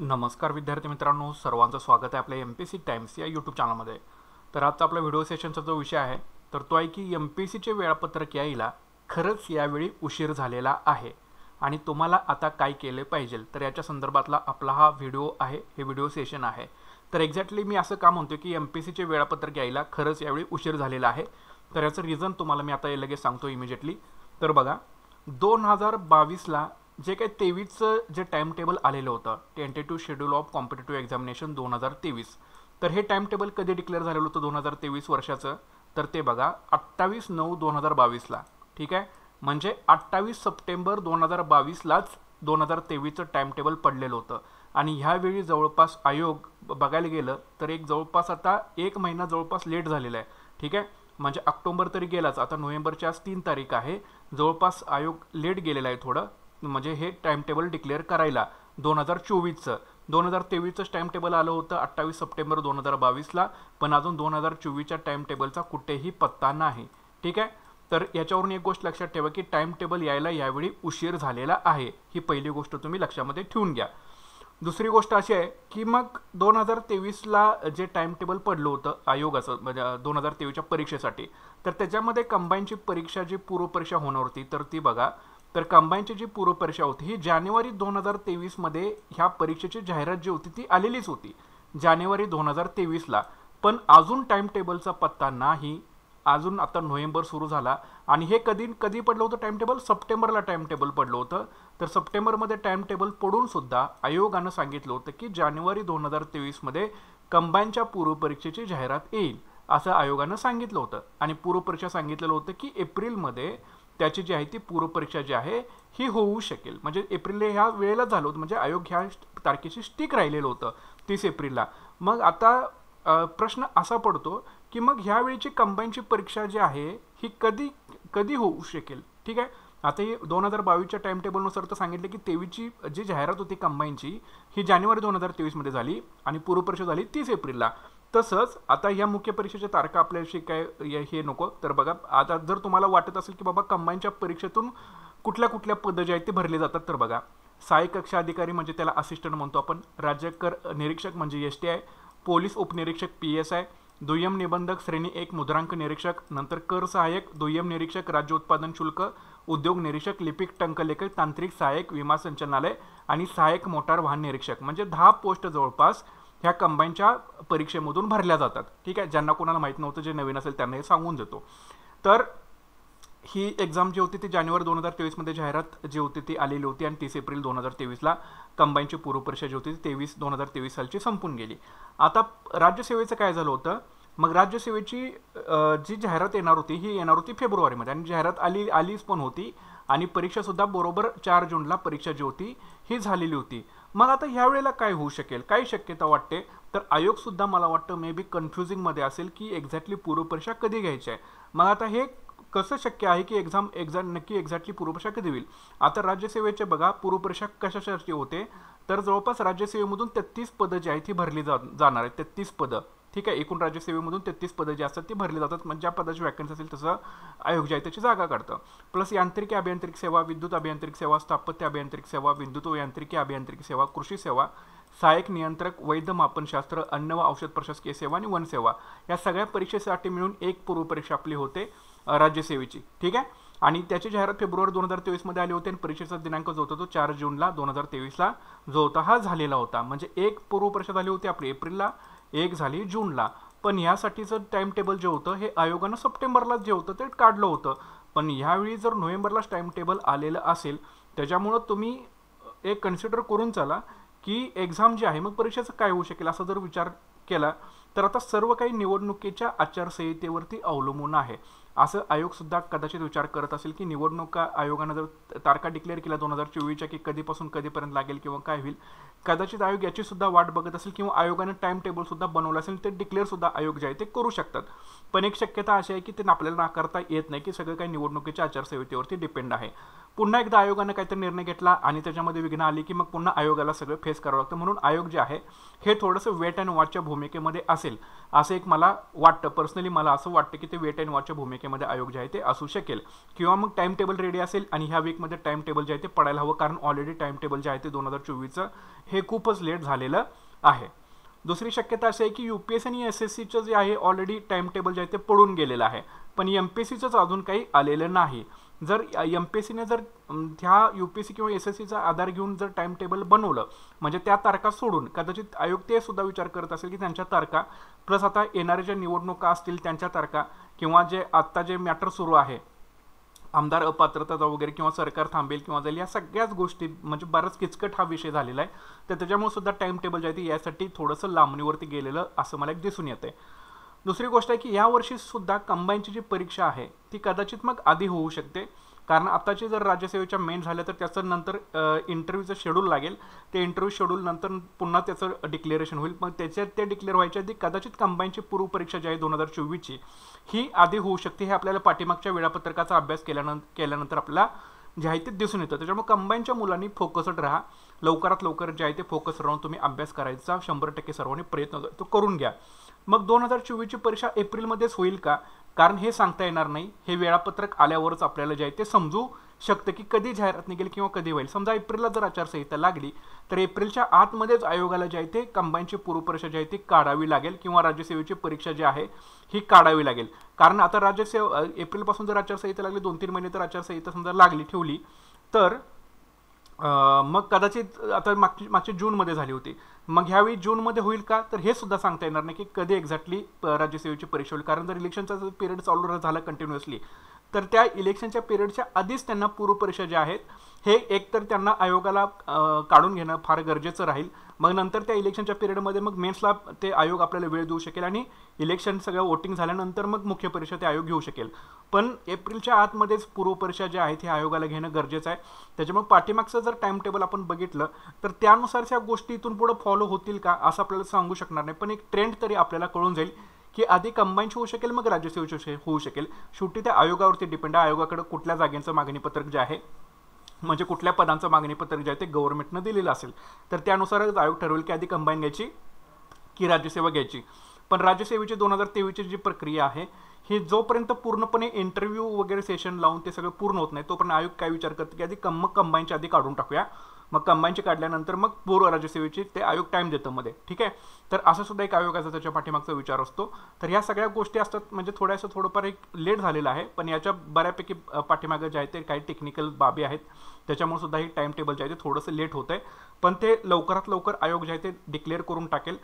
नमस्कार विद्यार्थी मित्रांनो सर्वांचं स्वागत आहे आपल्या एम पी सी टाईम्स या यूट्यूब चॅनलमध्ये तर आजचा आपला व्हिडिओ सेशनचा जो विषय आहे तर तो आहे की एम पी सीचे वेळापत्रक यायला खरंच यावेळी उशीर झालेला आहे आणि तुम्हाला आता काय केले पाहिजे तर याच्या संदर्भातला आपला हा व्हिडिओ आहे हे व्हिडिओ सेशन आहे तर एक्झॅक्टली मी असं का म्हणतो की एम पी सीचे वेळापत्रक यायला खरंच यावेळी उशीर झालेला आहे तर याचं रिझन तुम्हाला मी आता लगेच सांगतो इमिजिएटली तर बघा दोन हजार बावीसला जे काही तेवीसचं जे टाईम टेबल आलेलं होतं tentative schedule of competitive examination दोन हजार तेवीस तर हे टाईम टेबल कधी डिक्लेअर झालेलं होतं दोन हजार तेवीस वर्षाचं तर ते बघा अठ्ठावीस नऊ दोन हजार बावीसला ठीक आहे म्हणजे अठ्ठावीस सप्टेंबर दोन हजार बावीसलाच दोन हजार तेवीसचं टाईम टेबल पडलेलं होतं आणि ह्यावेळी जवळपास आयोग बघायला गेलं तर एक जवळपास आता एक महिना जवळपास लेट झालेला आहे ठीक आहे म्हणजे ऑक्टोबर तरी गेलाच आता नोव्हेंबरची आज तीन तारीख आहे जवळपास आयोग लेट गेलेला आहे थोडं म्हणजे हे टेबल डिक्लेअर करायला दोन हजार चोवीसचं दोन हजार तेवीसचं टाईम टेबल आलं होतं अठ्ठावीस सप्टेंबर दोन हजार बावीसला पण अजून दोन हजार चोवीसच्या टाईम टेबलचा कुठेही पत्ता नाही ठीक आहे तर याच्यावरून एक गोष्ट लक्षात ठेवा की टाइम टेबल यायला यावेळी उशीर झालेला आहे ही पहिली गोष्ट तुम्ही लक्षामध्ये ठेवून घ्या दुसरी गोष्ट अशी आहे की मग दोन हजार तेवीसला जे टाइम टेबल पडलं होतं आयोगाचं म्हणजे दोन हजार तेवीसच्या परीक्षेसाठी तर त्याच्यामध्ये कंबाईनची परीक्षा जी पूर्वपरीक्षा होणार होती तर ती बघा तर कंबाईनची जी पूर्वपरीक्षा होती ही जानेवारी दोन हजार तेवीसमध्ये ह्या परीक्षेची जाहिरात जी होती ती आलेलीच होती जानेवारी दोन हजार तेवीसला पण अजून टाइम टेबलचा पत्ता नाही अजून आता नोव्हेंबर सुरू झाला आणि हे कधी कधी पडलं होतं टाइम टेबल सप्टेंबरला टाइम टेबल पडलं होतं तर सप्टेंबरमध्ये टाइम टेबल पडूनसुद्धा आयोगानं सांगितलं होतं की जानेवारी दोन हजार तेवीसमध्ये कंबाईनच्या पूर्वपरीक्षेची जाहिरात येईल असं आयोगानं सांगितलं होतं आणि पूर्वपरीक्षा सांगितलेलं होतं की एप्रिलमध्ये त्याची जी आहे ती पूर्वपरीक्षा जी आहे ही होऊ शकेल म्हणजे एप्रिल ह्या वेळेला झालं होतं म्हणजे आयोग ह्या तारखेशी स्टिक राहिलेलं होतं तीस एप्रिलला मग आता प्रश्न असा पडतो की मग ह्या ह्यावेळीची कंबाईनची परीक्षा जी आहे ही कधी कधी होऊ शकेल ठीक आहे आता ही दोन हजार बावीसच्या टाइम टेबलनुसार तर सांगितलं की तेवीसची जी जाहिरात होती कंबाईनची ही जानेवारी दोन हजार तेवीसमध्ये झाली आणि पूर्वपरीक्षा झाली तीस एप्रिलला तसंच आता या मुख्य परीक्षेच्या तारखा आपल्याशी काय हे नको तर बघा आता जर तुम्हाला वाटत असेल की बाबा कंबाईनच्या परीक्षेतून कुठल्या कुठल्या पदं जे आहेत ते भरले जातात तर बघा सहाय्यक कक्षा अधिकारी म्हणजे त्याला असिस्टंट म्हणतो आपण राज्य कर निरीक्षक म्हणजे एस टी आय पोलीस उपनिरीक्षक पी एस आय दुय्यम निबंधक श्रेणी एक मुद्रांक निरीक्षक नंतर कर सहाय्यक दुय्यम निरीक्षक राज्य उत्पादन शुल्क उद्योग निरीक्षक लिपिक टंकलेखक तांत्रिक सहाय्यक विमा संचालनालय आणि सहाय्यक मोटार वाहन निरीक्षक म्हणजे दहा पोस्ट जवळपास ह्या कंबाईनच्या परीक्षेमधून भरल्या जातात ठीक आहे ज्यांना कोणाला माहीत नव्हतं जे नवीन असेल त्यांना हे सांगून देतो तर ही एक्झाम जी होती ती जानेवारी दोन हजार तेवीसमध्ये जाहिरात जी होती ती आलेली होती आणि तीस एप्रिल दोन हजार तेवीसला कंबाईनची पूर्वपरीक्षा जी होती ती तेवीस दोन हजार तेवीस सालची संपून गेली आता राज्यसेवेचं काय झालं होतं मग राज्यसेवेची जी जाहिरात येणार होती ही येणार होती फेब्रुवारीमध्ये आणि जाहिरात आली आलीच पण होती आणि परीक्षासुद्धा बरोबर चार जूनला परीक्षा जी होती ही झालेली होती मग आता ह्यावेळेला काय होऊ शकेल काय शक्यता वाटते तर आयोगसुद्धा मला वाटतं मे बी कन्फ्युजिंगमध्ये असेल की एक्झॅक्टली पूर्वपरीक्षा कधी घ्यायची आहे मग आता हे कसं शक्य आहे की एक्झाम एक्झॅक्ट नक्की एक्झॅक्टली पूर्वपरीक्षा कधी होईल आता राज्यसेवेचे बघा पूर्वपरीक्षा कशासाठी होते तर जवळपास राज्यसेवेमधून तेहतीस पदं जी आहेत ती भरली जा जाणार आहेत तेहतीस पदं ठीक आहे एकूण राज्यसेवेमधून तेहतीस पदं जी असतात ती भरली जातात म्हणजे ज्या पदाची वॅकन्सी असेल तसं आयोग जे आहे त्याची जागा काढतं प्लस यांत्रिकी अभियांत्रिक सेवा विद्युत अभियांत्रिक सेवा स्थापत्य अभियांत्रिक सेवा विद्युत व यांत्रिकी अभियांत्रिकी सेवा कृषी सेवा सहायक नियंत्रक वैद्य मापनशास्त्र अन्न व औषध प्रशासकीय सेवा आणि वनसेवा या सगळ्या परीक्षेसाठी मिळून एक पूर्वपरीक्षा आपली होते राज्यसेवेची ठीक आहे आणि त्याची जाहिरात फेब्रुवारी दोन हजार तेवीसमध्ये आली होती आणि परीक्षेचा दिनांक जो होता तो चार जूनला दोन हजार तेवीसला जो होता हा झालेला होता म्हणजे एक पूर्वपरीक्षा झाली होती आपली एप्रिलला एक झाली जूनला पण यासाठीचं टाईम टेबल जे होतं हे आयोगानं सप्टेंबरला जे होतं ते काढलं होतं पण ह्यावेळी जर नोव्हेंबरलाच टाईम टेबल आलेलं असेल त्याच्यामुळं तुम्ही एक कन्सिडर करून चाला की एक्झाम जी आहे मग परीक्षेचं काय होऊ शकेल असा जर विचार केला तर आता सर्व काही निवडणुकीच्या आचारसंहितेवरती अवलंबून आहे असं आयोगसुद्धा कदाचित विचार करत असेल की निवडणूक आयोगानं जर तारखा डिक्लेअर केल्या दोन हजार चोवीसच्या की कधीपासून कधीपर्यंत लागेल किंवा काय होईल कदाचित आयोग याची सुद्धा वाट बघत असेल किंवा आयोगानं टाइम टेबल सुद्धा बनवलं असेल ते डिक्लेअर सुद्धा आयोग जे आहे ते करू शकतात पण एक शक्यता अशी आहे की ते आपल्याला नाकारता येत नाही की सगळं काही निवडणुकीच्या आचारसंहितेवरती डिपेंड आहे पुन्हा एकदा आयोगानं काहीतरी निर्णय घेतला आणि त्याच्यामध्ये विघ्न आली की मग पुन्हा आयोगाला सगळं फेस करावं लागतं म्हणून आयोग जे आहे हे थोडंसं वेट अँड वॉचच्या भूमिकेमध्ये असेल असं एक मला वाटतं पर्सनली मला असं वाटतं की ते वेट अँड वॉचच्या भूमिके तारखेमध्ये आयोग जे आहे ते असू शकेल किंवा मग टाइम टेबल रेडी असेल आणि ह्या वीकमध्ये टाइम टेबल जे आहे ते पडायला हवं कारण ऑलरेडी टाइम टेबल जे आहे ते दोन हजार चोवीसचं हे खूपच लेट झालेलं आहे दुसरी शक्यता अशी आहे की यू पी एस आणि एस एस सीचं जे आहे ऑलरेडी टाइम टेबल जे आहे ते पडून गेलेलं आहे पण एम पी एस सीचंच अजून काही आलेलं नाही जर एम पी एस सीने जर त्या यू पी एस सी किंवा एस एस सीचा आधार घेऊन जर टाइम टेबल बनवलं म्हणजे त्या तारखा सोडून कदाचित आयोग ते सुद्धा विचार करत असेल की त्यांच्या तारखा प्लस आता येणाऱ्या ज्या निवडणुका असतील त्यांच्या तारखा किंवा जे आत्ता जे मॅटर सुरू आहे आमदार अपात्रता वगैरे किंवा सरकार थांबेल किंवा जाईल या सगळ्याच गोष्टी म्हणजे बराच किचकट हा विषय झालेला आहे तर त्याच्यामुळे सुद्धा टाइम टेबल जे आहे यासाठी थोडंसं लांबणीवरती गेलेलं असं मला एक दिसून येतं आहे दुसरी गोष्ट आहे की यावर्षी सुद्धा कंबाईनची जी परीक्षा आहे ती कदाचित मग आधी होऊ शकते कारण आत्ताची जर राज्यसेवेच्या मेन झाल्या तर त्याचं नंतर इंटरव्ह्यूचं शेड्यूल लागेल ते इंटरव्ह्यू शेड्यूल नंतर पुन्हा त्याचं डिक्लेरेशन होईल पण त्याच्यात ते डिक्लेअर व्हायच्या आधी कदाचित कंबाईनची पूर्वपरीक्षा जी आहे दोन हजार चोवीसची ही आधी होऊ शकते हे आपल्याला पाठीमागच्या वेळापत्रकाचा अभ्यास केल्यानंतर केल्यानंतर आपल्याला जे आहे ते दिसून येतं त्याच्यामुळे कंबाईनच्या मुलांनी फोकसड राहा लवकरात लवकर जे आहे ते फोकस राहून तुम्ही अभ्यास करायचा शंभर टक्के सर्वांनी प्रयत्न तो करून घ्या मग दोन हजार चोवीसची परीक्षा एप्रिलमध्येच होईल का कारण हे सांगता येणार नाही हे वेळापत्रक आल्यावरच आपल्याला जे आहे ते समजू शकतं की कधी जाहिरात निघेल किंवा कधी होईल समजा एप्रिलला जर आचारसंहिता लागली तर एप्रिलच्या आतमध्येच आयोगाला जे आहे ते कंबाईनची पूर्वपरीक्षा जी आहे ती काढावी लागेल किंवा राज्यसेवेची परीक्षा जी आहे ही काढावी लागेल कारण आता राज्यसेव एप्रिलपासून जर आचारसंहिता लागली दोन तीन महिने तर आचारसंहिता समजा लागली ठेवली तर मग कदाचित आता मागची मागच्या जूनमध्ये झाली होती मग ह्यावेळी जूनमध्ये होईल का तर हे सुद्धा सांगता येणार नाही की कधी एक्झॅक्टली राज्यसेवेची परीक्षा होईल कारण जर इलेक्शनचा पिरियड चालू झाला कंटिन्युअसली तर त्या इलेक्शनच्या पिरियडच्या आधीच त्यांना पूर्वपरीक्षा ज्या आहेत हे एकतर त्यांना आयोगाला काढून घेणं फार गरजेचं राहील मग नंतर त्या इलेक्शनच्या पिरियडमध्ये मग मेन्सला ते आयोग आपल्याला वेळ देऊ शकेल आणि इलेक्शन सगळं वोटिंग झाल्यानंतर मग मुख्य परीक्षा ते आयोग घेऊ शकेल पण एप्रिलच्या आतमध्येच पूर्वपरीक्षा ज्या आहेत हे आयोगाला घेणं गरजेचं आहे त्याच्यामुळे पाठीमागचं जर टाइम टेबल आपण बघितलं तर त्यानुसार त्या गोष्टी इथून पुढं फॉलो होतील का असं आपल्याला सांगू शकणार नाही पण एक ट्रेंड तरी आपल्याला कळून जाईल की आधी कंबाईन होऊ शकेल मग राज्यसेवेची होऊ शकेल शेवटी त्या आयोगावरती डिपेंड आहे आयोगाकडे कुठल्या जागेचं मागणी पत्रक जे आहे म्हणजे कुठल्या पदांचं मागणी पत्रक जे आहे ते गव्हर्नमेंटनं दिलेलं असेल तर त्यानुसारच आयोग ठरवेल की आधी कंबाईन घ्यायची की राज्यसेवा घ्यायची पण राज्यसेवेची दोन हजार तेवीसची जी प्रक्रिया आहे ही जोपर्यंत पूर्णपणे इंटरव्ह्यू वगैरे सेशन लावून ते सगळं पूर्ण होत नाही तोपर्यंत आयोग काय विचार करते की आधी कम कंबाईनच्या आधी काढून टाकूया मग कंबाईनचे काढल्यानंतर मग पूर्व राज्यसेवेची ते आयोग टाईम देतं मध्ये ठीक आहे तर असं सुद्धा एक आयोगाचा त्याच्या पाठीमागचा विचार असतो तर ह्या सगळ्या गोष्टी असतात म्हणजे थोड्यास थोडंफार एक लेट झालेलं आहे पण याच्या बऱ्यापैकी पाठीमागं जे आहे ते काही टेक्निकल बाबी आहेत त्याच्यामुळे सुद्धा ही टाईम टेबल जे आहे ते थोडंसं लेट होत आहे पण ते लवकरात लवकर आयोग जे आहे ते डिक्लेअर करून टाकेल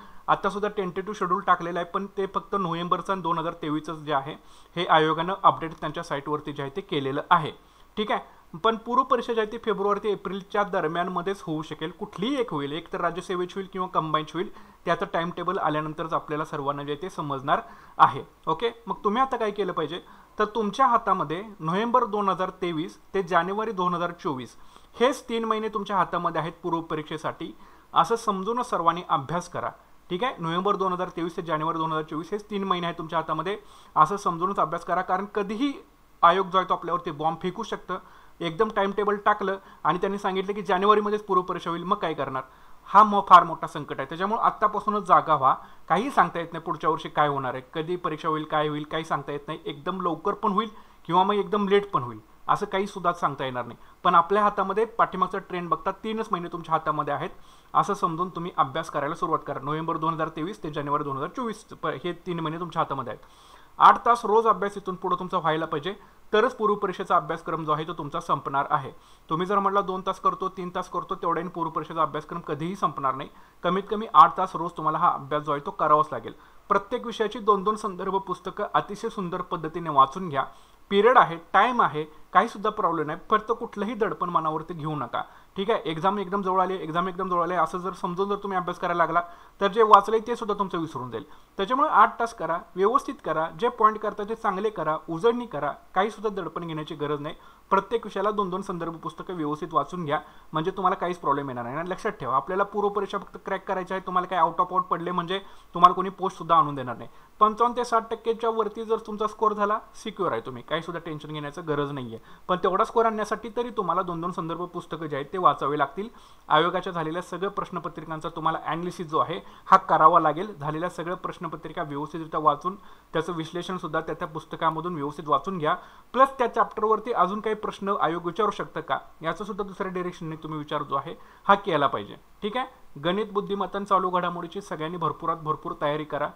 सुद्धा टेंटेटिव्ह शेड्यूल टाकलेलं आहे पण ते फक्त नोव्हेंबरचं दोन हजार तेवीसच जे आहे हे आयोगानं अपडेट त्यांच्या साईटवरती जे आहे ते केलेलं आहे ठीक आहे पण पूर्व परीक्षा आहे ती फेब्रुवारी ते एप्रिलच्या दरम्यानमध्येच होऊ शकेल कुठलीही एक होईल एक तर राज्यसेवेची होईल किंवा कंबाईनची होईल त्याचं टाइम टेबल आल्यानंतरच आपल्याला सर्वांना जे ते समजणार आहे ओके मग तुम्ही आता काय केलं पाहिजे तर तुमच्या हातामध्ये नोव्हेंबर दोन हजार तेवीस ते जानेवारी दोन हजार चोवीस हेच तीन महिने तुमच्या हातामध्ये आहेत पूर्व परीक्षेसाठी असं समजून सर्वांनी अभ्यास करा ठीक आहे नोव्हेंबर दोन हजार तेवीस ते जानेवारी दोन हजार चोवीस हेच तीन महिने आहेत तुमच्या हातामध्ये असं समजूनच अभ्यास करा कारण कधीही आयोग जो आहे तो आपल्यावरती बॉम्ब फेकू शकतं एकदम टाइम टेबल टाकलं आणि त्यांनी सांगितलं की जानेवारीमध्येच पूर्वपरीक्षा होईल मग काय करणार हा मग फार मोठा संकट आहे त्याच्यामुळे आत्तापासूनच जागा व्हा काही सांगता येत नाही पुढच्या वर्षी काय होणार आहे कधी परीक्षा होईल काय होईल काही सांगता येत नाही एकदम लवकर पण होईल किंवा मग एकदम लेट पण होईल असं काही सुद्धा सांगता येणार नाही पण आपल्या हातामध्ये पाठीमागचा ट्रेंड बघता तीनच महिने तुमच्या हातामध्ये आहेत असं समजून तुम्ही अभ्यास करायला सुरुवात करा नोव्हेंबर दोन हजार तेवीस ते जानेवारी दोन हजार चोवीस हे तीन महिने तुमच्या हातामध्ये आहेत आठ तास रोज अभ्यास इथून पुढं तुमचा व्हायला पाहिजे तरच पूर्वपरीक्षेचा अभ्यासक्रम जो आहे तो तुमचा संपणार आहे तुम्ही जर म्हटला दोन तास करतो तीन तास करतो तेवढ्याने पूर्वपरीक्षेचा अभ्यासक्रम कधीही संपणार नाही कमीत कमी आठ तास रोज तुम्हाला हा अभ्यास जो आहे तो करावाच लागेल प्रत्येक विषयाची दोन दोन संदर्भ पुस्तकं अतिशय सुंदर पद्धतीने वाचून घ्या पिरियड आहे टाइम आहे काही सुद्धा प्रॉब्लेम नाही फक्त कुठलंही दडपण मनावरती घेऊ नका ठीक आहे एक्झाम एकदम जवळ आली एक्झाम एकदम जवळ आली असं जर समजून जर तुम्ही अभ्यास करायला लागला तर जे वाचले ते सुद्धा तुमचं विसरून जाईल त्याच्यामुळे आठ तास करा व्यवस्थित करा जे पॉईंट करता ते चांगले करा उजळणी करा काही सुद्धा दडपण घेण्याची गरज नाही प्रत्येक विषयाला दोन दोन संदर्भ पुस्तकं व्यवस्थित वाचून घ्या म्हणजे तुम्हाला काहीच प्रॉब्लेम येणार नाही आणि लक्षात ठेवा आपल्याला पूर्वपरीक्षा फक्त क्रॅक करायची आहे तुम्हाला काय आउट ऑफ आउट पडले म्हणजे तुम्हाला कोणी पोस्टसुद्धा आणून देणार नाही पंचावन्न ते साठ टक्केच्या वरती जर तुमचा स्कोर झाला सिक्युअर आहे तुम्ही काही सुद्धा टेन्शन घेण्याचं गरज नाही आहे पण तेवढा स्कोर आणण्यासाठी तरी तुम्हाला दोन दोन संदर्भ पुस्तकं जे आहेत ते वाचावे लागतील आयोगाच्या झालेल्या सगळ्या प्रश्नपत्रिकांचा तुम्हाला अँग्लिसिस जो आहे हा करावा लागेल झालेल्या सगळ्या प्रश्नपत्रिका व्यवस्थितरित्या वाचून त्याचं विश्लेषणसुद्धा त्या त्या पुस्तकामधून व्यवस्थित वाचून घ्या प्लस त्या चॅप्टरवरती अजून काही काही प्रश्न आयोग विचारू शकतं का याचा सुद्धा दुसऱ्या डिरेक्शनने तुम्ही विचार जो आहे हा केला पाहिजे ठीक आहे गणित बुद्धिमत्तान चालू घडामोडीची सगळ्यांनी भरपूरात भरपूर तयारी करा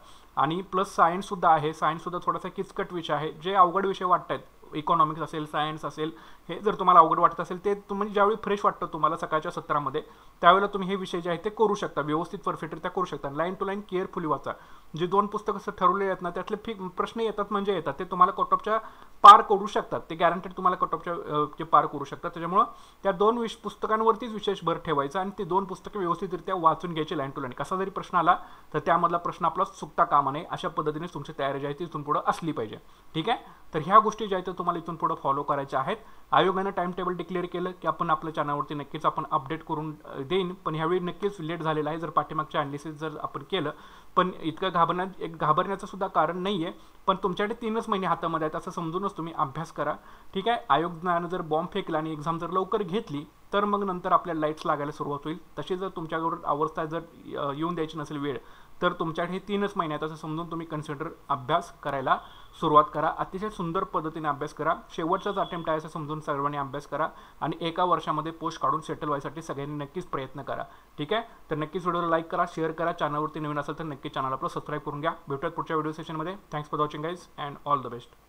आणि प्लस सायन्ससुद्धा आहे सायन्ससुद्धा थोडासा किचकट विषय आहे जे अवघड विषय वाटत आहेत इकॉनॉमिक्स असेल सायन्स असेल हे जर तुम्हाला अवघड वाटत असेल ते तुम्ही म्हणजे ज्यावेळी फ्रेश वाटतं तुम्हाला सकाळच्या सत्रामध्ये त्यावेळेला तुम्ही हे विषय जे आहे ते करू शकता व्यवस्थित परफेक्टरित्या करू शकता लाईन टू लाईन केअरफुली वाचा जे दोन पुस्तकं ठरवले आहेत ना त्यातले फी प्रश्न येतात म्हणजे येतात ते तुम्हाला कॉटॉपच्या पार करू शकतात ते गॅरंटेड तुम्हाला कट ऑफच्या जे पार करू शकतात त्याच्यामुळं त्या दोन विश पुस्तकांवरतीच विशेष भर ठेवायचा आणि ते दोन पुस्तकं व्यवस्थितरित्या वाचून घ्यायचे लाईन टू लाईन कसा जरी प्रश्न आला तर त्यामधला प्रश्न आपला चुकता काम नाही अशा पद्धतीने तुमची तयारी जी आहे ती इथून पुढं असली पाहिजे ठीक आहे तर ह्या गोष्टी ज्या आहेत तुम्हाला इथून पुढं फॉलो करायच्या आहेत आयोगानं टाइम टेबल डिक्लेअर केलं की आपण आपल्या चॅनलवरती नक्कीच आपण अपडेट करून देईन पण ह्यावेळी नक्कीच लेट झालेलं आहे जर पाठीमागच्या अँडिसिस जर आपण केलं पण इतकं घाबरण्यात एक घाबरण्याचं सुद्धा कारण नाही आहे पण तुमच्याकडे तीनच महिने हातामध्ये आहेत असं समजून तुम्ही अभ्यास करा ठीक आहे आयोगानं जर बॉम्ब फेकला आणि एक्झाम जर लवकर घेतली तर मग नंतर आपल्याला लाईट्स लागायला सुरुवात होईल तशी जर तुमच्याकडून अवस्था जर येऊन द्यायची नसेल वेळ तर तुमच्याकडे हे तीनच महिन्यात असं समजून तुम्ही कन्सिडर अभ्यास करायला सुरुवात करा अतिशय सुंदर पद्धतीने अभ्यास करा शेवटचाच अटेम्प्ट आहे असं समजून सर्वांनी अभ्यास करा आणि एका वर्षामध्ये पोस्ट काढून सेटल व्हायसाठी सगळ्यांनी नक्कीच प्रयत्न करा ठीक आहे तर नक्कीच व्हिडिओला लाईक करा शेअर करा चॅनलवरती नवीन असेल तर नक्की चॅनल आपलं सबस्क्राईब करून घ्या भेटूयात पुढच्या व्हिडिओ सेशनमध्ये thanks for watching guys and all the best